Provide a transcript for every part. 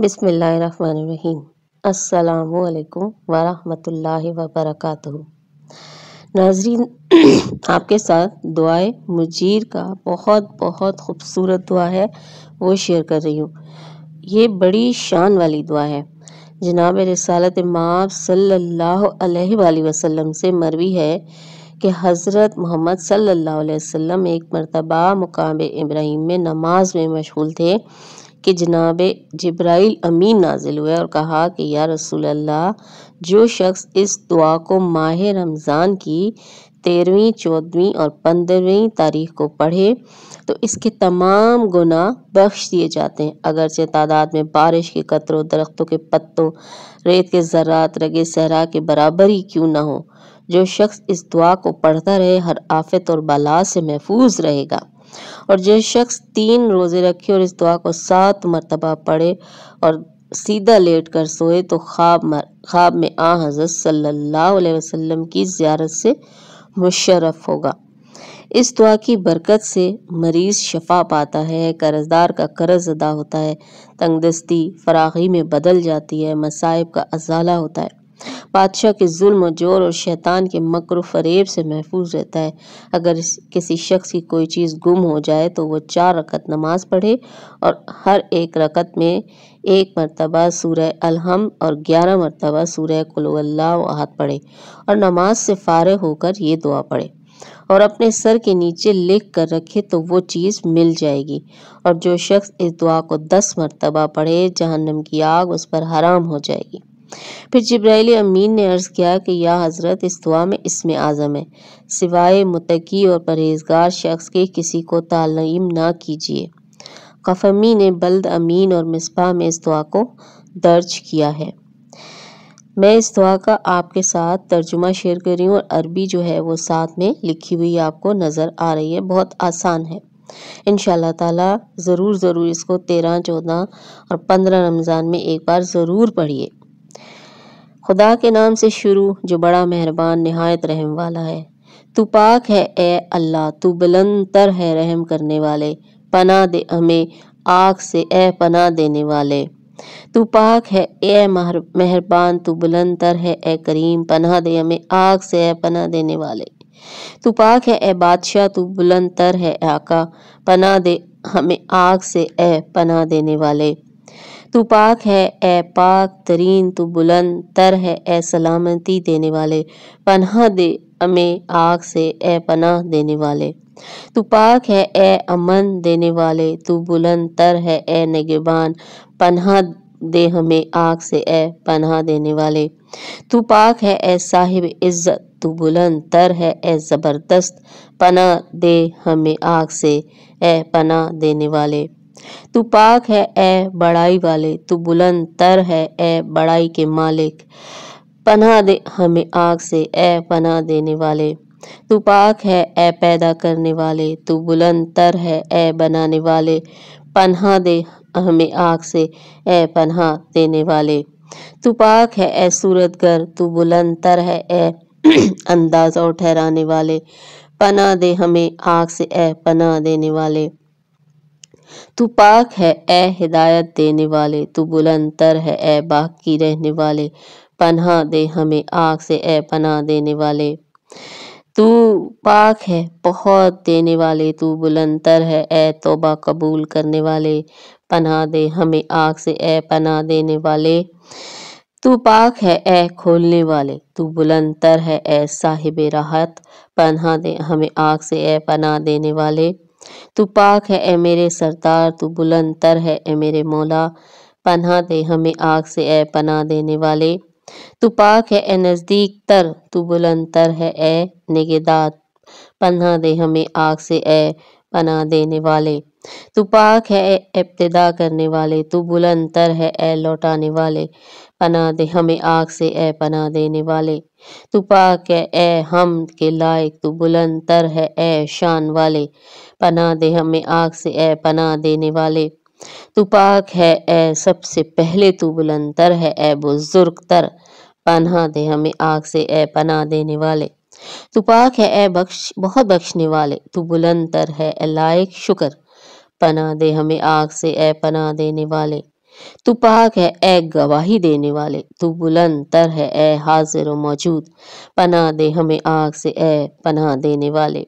बिसमीम् अल्लाम वरहमतुल्लाहि वबरकातुहू नाजरीन आपके साथ दुआए मुजीर का बहुत बहुत ख़ूबसूरत दुआ है वो शेयर कर रही हूँ ये बड़ी शान वाली दुआ है जनाब रसालत माब सल्लल्लाहु अलैहि वसल्लम से मरवी है कि हज़रत मोहम्मद सल्लल्लाहु अलैहि वसल्लम एक मरतबा मुकाम इब्राहिम में नमाज में मशगूल थे कि जनाब जब्राइल अमीन नाजिल हुए और कहा कि या रसूल अल्लाह जो शख्स इस दुआ को माह रमज़ान की तेरहवीं चौदहवीं और पंद्रहवीं तारीख को पढ़े तो इसके तमाम गुना बख्श दिए जाते हैं अगरचे तादाद में बारिश के कतरों दरख्तों के पत्तों रेत के ज़रात रगे सहरा के बराबर ही क्यों ना हो जो शख्स इस दुआ को पढ़ता रहे हर आफत और बला से महफूज रहेगा और जो शख्स तीन रोज़े रखे और इस दुआ को सात मरतबा पढ़े और सीधा लेट कर सोए तो ख्वाब मर ख्वाब में आ हज़रत सल्लल्लाहु अलैहि वसल्लम की ज़्यारत से मुशरफ होगा इस दुआ की बरकत से मरीज़ शफा पाता है कर्जदार का कर्ज अदा होता है तंगदस्ती फराखी में बदल जाती है मसाइब का अजाला होता है बादशाह के जुल्म जोर और शैतान के मकर फरेब से महफूज रहता है अगर किसी शख्स की कोई चीज़ गुम हो जाए तो वह चार रकत नमाज पढ़े और हर एक रकत में एक मरतबा सूर अलहम और ग्यारह मरतबा सूर कुल्ला हाथ पढ़े और नमाज से फ़ारग होकर ये दुआ पढ़े और अपने सर के नीचे लिख कर रखे तो वो चीज़ मिल जाएगी और जो शख्स इस दुआ को दस मरतबा पढ़े जहन्नम की आग उस पर हराम हो जाएगी फिर जब्राइल अमीन ने अर्ज़ किया कि या हज़रत इस दुआ में इसमें आज़म है सिवाय मुतकी और परहेजगार शख्स के किसी को तालीम ना कीजिए कफमी ने बल्द अमीन और मिसबा में इस दुआ को दर्ज किया है मैं इस दुआ का आपके साथ तर्जुमा शेयर कर रही हूँ और अरबी जो है वो साथ में लिखी हुई आपको नज़र आ रही है बहुत आसान है इन ताला ज़रूर ज़रूर इसको तेरह चौदह और पंद्रह रमज़ान में एक बार ज़रूर पढ़िए खुदा के नाम से शुरू जो बड़ा मेहरबान नहायत रहम वाला है तू पाक है ए अल्लाह तू बुलंद तर है रहम करने वाले पना दे हमें आग से ए पना देने वाले तू पाक है ए मेहरबान तू बुलंद तर है ए करीम पना दे हमें आग से ए पना देने वाले तू पाक है ए बादशाह तू बुलंद तर है आका पना दे हमें आग से ए पना देने वाले तू पाक है ए पाक तरीन तू बुलंद तर है ए सलामती देने वाले पनाह दे अमे आग से ए पनाह देने वाले तू पाक है ए अमन देने वाले तू बुलंद तर है ए नगेबान पनाह दे हमें आग से ए पनाह देने वाले तू पाक है ए साहिब इज्जत तू बुलंद तर है ए ज़बरदस्त पना दे हमें आग से ए पना देने वाले तू पाक है ए बड़ाई वाले तू बुलंद तर है ए बड़ाई के मालिक पना दे हमें आग से ए पना देने वाले तू पाक है ए पैदा करने वाले तू बुलंद तर है ए बनाने वाले पन्हा दे हमें आग से ए पन्हा देने वाले तू पाक है ए सूरत गर तू बुलंद तर है ए अंदाज और ठहराने वाले पना दे हमें आग से ए पना देने वाले तू पाक है ए हिदायत देने वाले तू बुलंदर है ए बाकी रहने वाले पन्हा दे हमें आग से ए पना देने वाले तू पाक है बहुत देने वाले तू बुलंदर है ए तोबा कबूल करने वाले पना दे हमें आग से ए पना देने वाले तू पाक है ए खोलने वाले तू बुलंदर है ए साहिब राहत पन्हा दे हमें आग से ए पना देने वाले तू पाक है ए मेरे सरदार तू बुलंद तर है ए मेरे मौला पन्हा दे हमें आग से ए पना देने वाले तू पाक है ए नज़दीक तर तू बुलंद तर है ए निगेदात पन्हा दे हमें आग से ए पना देने वाले तू पाक है इब्तदा करने वाले तू बुलंद तर है ए लौटाने वाले पना दे हमें आग से ए पना देने वाले तू पाक है ए हम के लायक तू बुलंद तर है ए शान वाले पना दे हमें आग से ए पना देने वाले तू पाक है ए सबसे पहले तू बुलंद तर है ए बुजुर्ग तर पना दे हमें आग से ए पना देने वाले तू पाक है ए बख्श बहुत बख्शने वाले तू बुलंद तर है ए लायक शुक्र पना दे हमें आग से ए पना देने वाले तू पाक है ए गवाही देने वाले तू बुलंद तर है ए हाजिर मौजूद पना दे हमें आग से ए पना देने वाले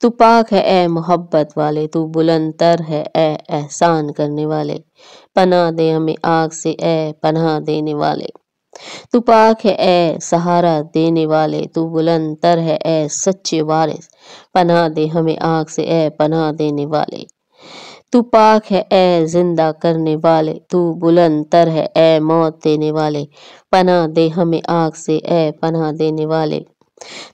तू पाक है ए मोहब्बत वाले तू बुलंद तर है ए एहसान करने वाले पना दे हमें आग से ए पना देने वाले तू पाक है ए सहारा देने वाले तू बुलंद तर है ए सच्चे वारिस पना दे हमें आग से ए पना देने वाले तू पाक है ए जिंदा करने वाले तू बुलंद तर है ए मौत देने वाले पना दे हमें आग से ए पना देने वाले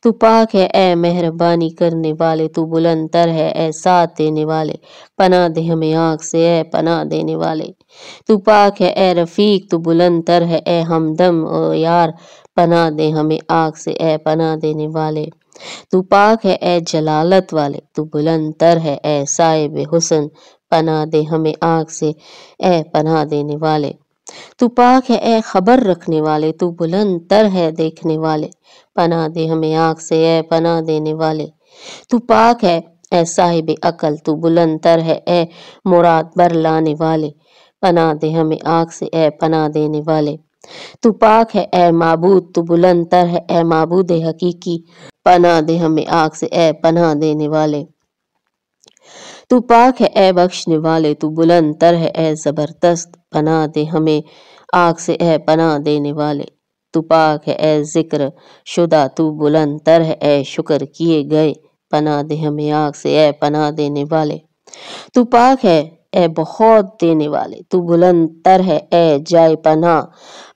तू पाक है ए मेहरबानी करने वाले तू बुलंद तर है ए साथ देने वाले पना दे हमें आग से ए पना देने वाले तू पाक है ए रफीक तू बुलंद तर है ए हमदम ओ यार पना दे हमें आग से ए पना देने वाले तू पाक है ए जलालत वाले तू बुलंद तर है ए साहिब हुसन पना दे हमें आग से ए पना देने वाले तू पाक है ए खबर रखने वाले तू बुलंद तर है देखने वाले पना दे हमें आग से ए पना देने वाले तू पाक है ए साहिब अकल तू बुलंद तर है ए मुराद बर लाने वाले पना दे हमें आग से ए पना देने वाले तू पाक है ए मबूद तू बुलंद तर है ए माबूद हकीकी पना दे हमें आग से ए पना देने वाले तू पाक है ए बख्शने वाले तू बुलंद तर है ए ज़बरदस्त बना दे हमें आग से ए पना देने वाले तू पाक है ए ज़िक्र शुदा तू बुलंद तर है ए शुक्र किए गए पना दे हमें आग से ए पना देने वाले तू पाक है ऐ बहुत देने वाले तू बुलंद तर है ए जाए पना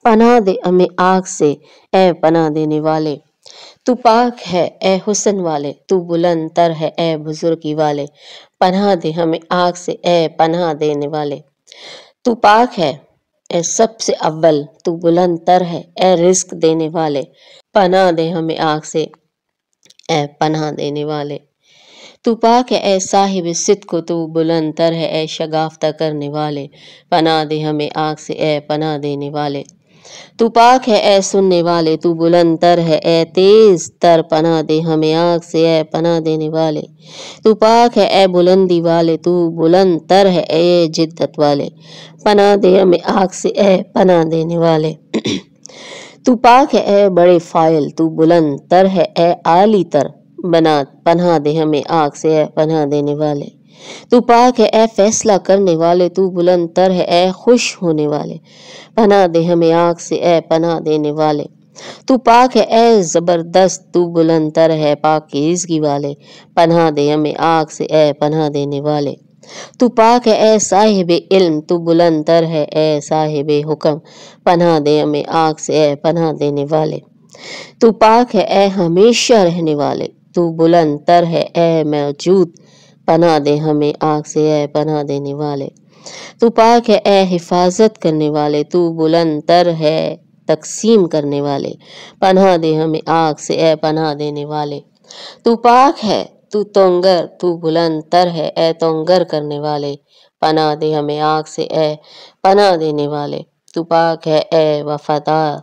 पना दे हमें आग से ऐ पना देने वाले तू पाक है ए हुसन वाले तू बुलंद तर है ए बुजुर्गी वाले पनाह दे हमें आग से ए पनाह देने वाले तू पाक है ए सबसे अव्वल तू बुलंद तर है ए रिस्क देने वाले पनाह दे हमें आग से ए पनाह देने वाले तू पाक है ए साहिब सिद को तू बुलंद तर है ए शगाफ्ता करने वाले पनाह दे हमें आग से ए पनाह देने वाले तू पाक है ऐ सुनने वाले तू बुलंद तर है ए तेज तर पना दे हमें आग से ए पना देने वाले तू पाक है ए बुलंदी वाले तू बुलंद तर है ए जिद्दत वाले पना दे हमें आग से ऐ पना देने वाले तू पाक है ए बड़े फाइल तू बुलंद तर है ए आली तर बना पना दे हमें आग से ऐ पना देने वाले तू पाक है ए फैसला करने वाले तू बुलंद तर है ए खुश होने वाले पना दे हमें आग से ए पना देने वाले तू पाक है ए ज़बरदस्त तू बुलंद तर है पाकिजगी वाले पना दे हमें आग से ए पना देने वाले तू पाक है ए साहिब इल्म तू बुलंद तर है ए साहिब हुक्म पना दे हमें आग से ए पना देने वाले तू पाक है ए हमेशा रहने वाले तू बुलंद तर है ए मौजूद पना दे हमें आग से ए पना देने वाले तू पाक है ऐ हिफाजत करने वाले तू बुलंद तर है तकसीम करने वाले पना दे हमें आग से ए पना देने वाले तू पाक है तू तोंगर तू बुलंद तर है ए तोंगर करने वाले पना दे हमें आग से ए पना देने वाले तू पाक है ए वफादार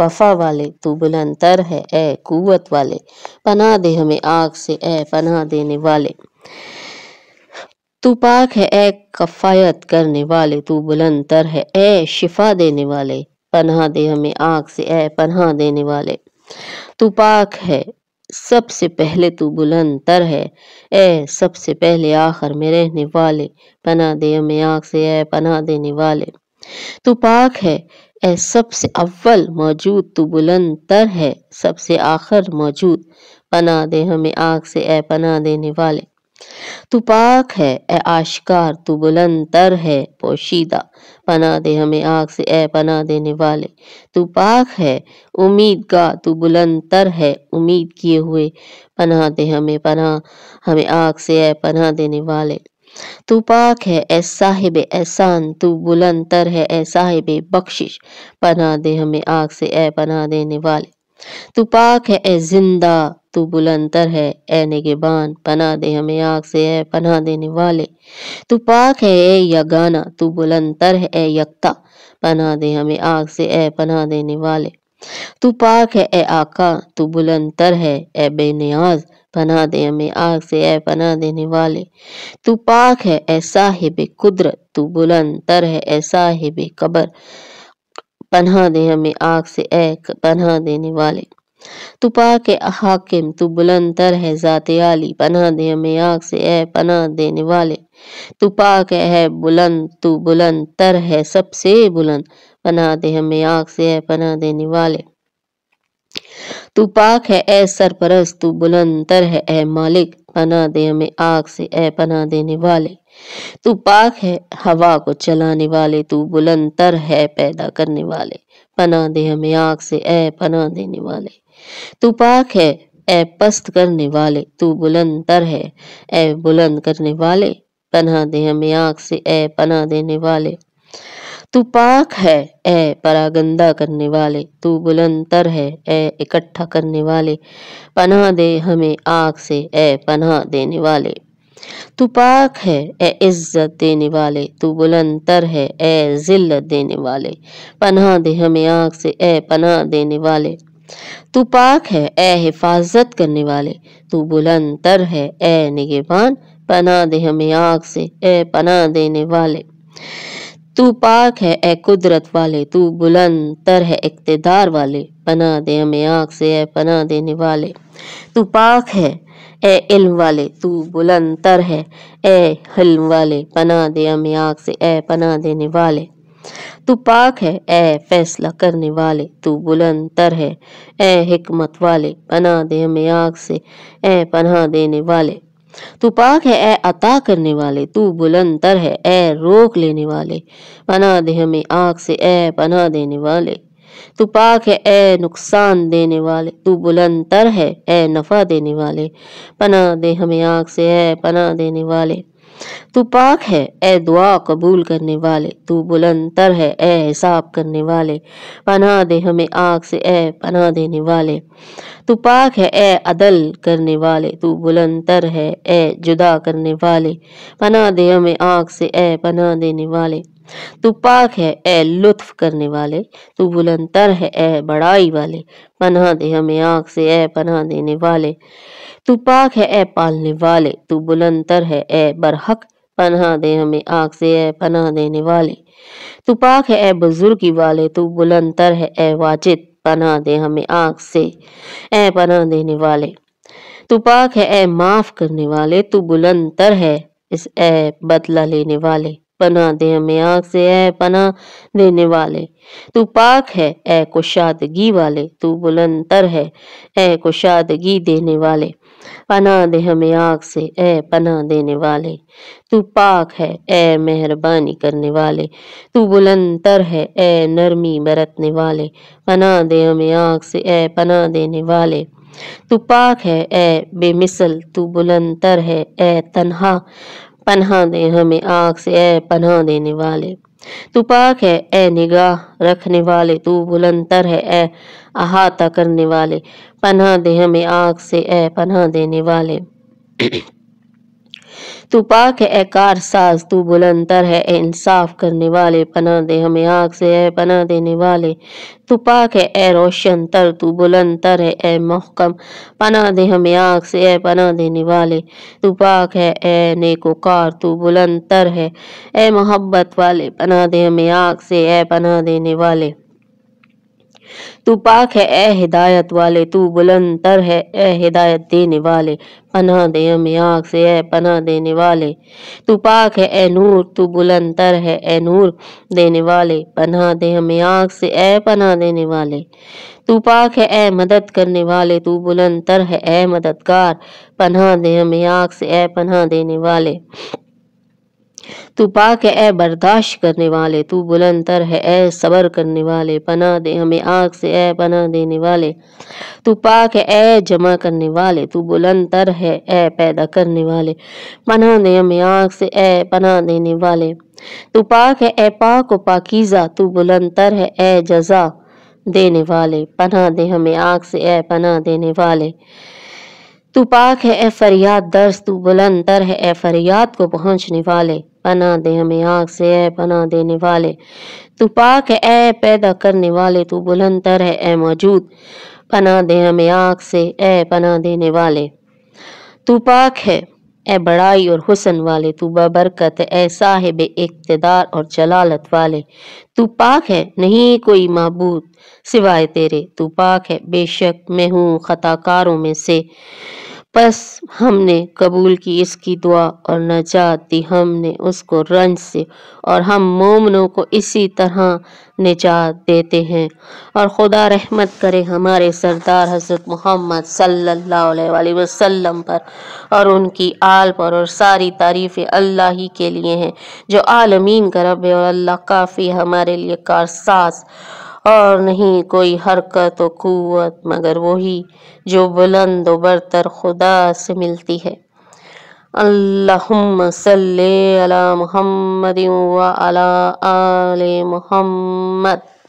वफा वाले तू बुलंद तर है ए कुवत वाले पना दे हमें आग से ए पना देने वाले तू पाक है ए कफायत करने वाले तू बुलंद तर है ए शिफा देने वाले पनाह दे हमें आग से ए पनाह देने वाले तू पाक है सबसे पहले तू बुलंद तर है ए सबसे पहले आखिर में रहने वाले पना दे हमें आँख से ए पना देने वाले तू पाक है ए सबसे अव्वल मौजूद तू बुलंद तर है सबसे आखिर मौजूद पना दे हमें आँख से ए पना देने वाले तू पाक है ए आशकार तू बुलंद तर है पोशीदा पना दे हमें आग से ए पना देने वाले तू पाक है उम्मीद का तू बुलंद तर है उम्मीद किए हुए पना दे हमें पना हमें आग से ए पना देने वाले तू पाक है ए साहिब एहसान तू बुलंद तर है ए साहिब बख्शिश पना दे हमें आग से ए पना देने वाले तू पाक है ए जिंदा तू बुलंदर है ए निगेबान पना दे हमें आग से ए पना देने वाले तू पाक है ए यगाना तू बुलंदर है ए यकता पना दे हमें आग से ए पना देने वाले तू पाक है ए आका तू बुलंदर है ए बेनियाज पना दे हमें आग से ए पना देने वाले तू पाक है ए साहिब कुदरत तू बुलंदर है ए साहिब कबर पन्हा दे हमें आग से ए पन्हा देने वाले तू पाक हाकिम तू बुलंदर है ज़ात आली पन्हा दे हमें आग से ए पन्हा देने वाले तू पाक है बुलंद तू बुलंद तर है सबसे बुलंद पन्हा दे हमें आग से है पन्हा देने वाले तू पाक है ऐ सरपरस तू बुलंद तर है ए मालिक पना दे हमें आग से ए पना देने वाले तू पाक है हवा को चलाने वाले तू बुलंद तर है पैदा करने वाले पना दे हमें आग से ऐ पना देने वाले तू पाक है ऐ पस्त करने वाले तू बुलंद तर है ऐ बुलंद करने वाले पना दे हमें आग से ऐ पना देने वाले तू पाक है ऐ परागंदा करने वाले तू बुलंदर है ऐ इकट्ठा करने वाले पना दे हमें आग से ऐ पना देने वाले तू पाक है ए इज्जत देने वाले तू बुलंदर है ए जिल्लत देने वाले पनाह दे हमें आँख से ए पनाह देने वाले तू पाक है ए हिफाजत करने वाले तू बुलंदर है ए निगेबान पनाह दे हमें आँख से ए पनाह देने वाले तू पाक है ए कुदरत वाले तू बुलंद तर है इकतदार वाले पना दे हमें आँख से ए पना देने वाले तू पाक है ए इल्म वाले तू बुलंद तर है ए हिल्म वाले पना दे हमें आँख से ए पना देने वाले तू पाक है ए फैसला करने वाले तू बुलंद तर है ए हिकमत वाले पना दे हमें आँख से ए पना देने वाले तू पाक है ए अता करने वाले तू बुलंदर है ए रोक लेने वाले पना दे हमें आँख से ए पना देने वाले तू पाक है ए नुकसान देने वाले तू बुलंदतर है ए नफ़ा देने वाले पना दे हमें आँख से ए पना देने वाले तू पाक है ए दुआ कबूल करने वाले तू बुलंदर है ए हिसाब करने वाले पना दे हमें आग से ए पना देने वाले तू पाक है ए अदल करने वाले तू बुलंदर है ए जुदा करने वाले पना दे हमें आग से ए पना देने वाले तू पाक है ए लुत्फ करने वाले तू बुलंदर है ए बड़ाई वाले पन्हा दे हमें आँख से ए पन्हा देने वाले तू पाक है ए पालने वाले तू बुलंदर है ए बरहक पन्हा दे हमें आँख से ए पन्हा देने वाले तू पाक है ए बुजुर्गी वाले तू बुलंदर है ए वाजिद पन्हा दे हमें आँख से ए पन्हा देने वाले तू पाक है ए माफ़ करने वाले तू बुलंदर है इस ए बदला लेने वाले पना दे हमें आग से ऐ पना देने वाले तू पाक है ऐ कुशादगी वाले तू बुलंदर है ऐ कुशादगी देने वाले पना दे हमें आग से ऐ पना देने वाले तू पाक है ऐ मेहरबानी करने वाले तू बुलंदर है ऐ नरमी बरतने वाले पना दे हमें आग से ऐ पना देने वाले तू पाक है ऐ बेमिसल तू बुलंदर है ऐ तन्हा पन्हा दे हमें आग से ऐ पन्हा देने वाले तू पाक है ऐ निगाह रखने वाले तू बुलंदर है ऐ अहाता करने वाले पन्हा दे हमें आग से ऐ पन्हा देने वाले तू पाक है ए कार साज तू बुलंदर है ए इंसाफ करने वाले पना दे हमें आग से ए पना देने वाले तू पाक है ए रोशन तर तू बुलंदर है ए मोहकम पना दे हमें आग से ए पना देने वाले तू पाक है ए नेकोकार तू बुलंदर है ए मोहब्बत वाले पना दे हमें आग से ए पना देने वाले तू पाक है ए हिदायत वाले तू बुलंद तर है ए हिदायत देने वाले पना दे हमें आग से ए पना देने वाले तू पाक है ए नूर तू बुलंद तर है ए नूर देने वाले पना दे हमें आग से ए पना देने वाले तू पाक है ए मदद करने वाले तू बुलंद तर है ए मददगार पना दे हमें आग से ए पना देने वाले तू पाक ए बर्दाश्त करने वाले तू बुलंद तर है ए सबर करने वाले पना दे हमें आग से ए पना देने वाले तू पाक ए जमा करने वाले तू बुलंद तर है ए पैदा करने वाले पना दे हमें आग से ए पना देने वाले तू पाक है ए पाक पाकीज़ा तू बुलंद तर है ए जजा देने वाले पना दे हमें आग से ए पना देने वाले तू पाक है ए फरियाद दर्स तू बुलंद तर है ए फरियाद को पहुंचने वाले पना दे हमें आग से ऐ पना देने वाले तू पाक है ऐ पैदा करने वाले तू बुलंदर है ऐ मौजूद पना दे हमें आग से ऐ पना देने वाले तू पाक है ए बड़ाई और हुसन वाले तू बबरकत ए साहेब इकतदार और जलालत वाले तू पाक है नहीं कोई महबूद सिवाय तेरे तू पाक है बेशक मैं हूँ खताकारों में से बस हमने कबूल की इसकी दुआ और नजात दी हमने उसको रंज से और हम मोमनों को इसी तरह निजात देते हैं और खुदा रहमत करे हमारे सरदार हज़रत मोहम्मद सल्लल्लाहु अलैहि वसल्लम पर और उनकी आल पर और सारी तारीफ़ें अल्लाह ही के लिए हैं जो आलमीन का रब और अल्लाह काफ़ी हमारे लिए कारसाज़ और नहीं कोई हरकत व क़ुव्वत मगर वही जो बुलंद व बरतर खुदा से मिलती है अल्लाहुम्मा सल्ले अला मुहम्मद व अला आले मुहम्मद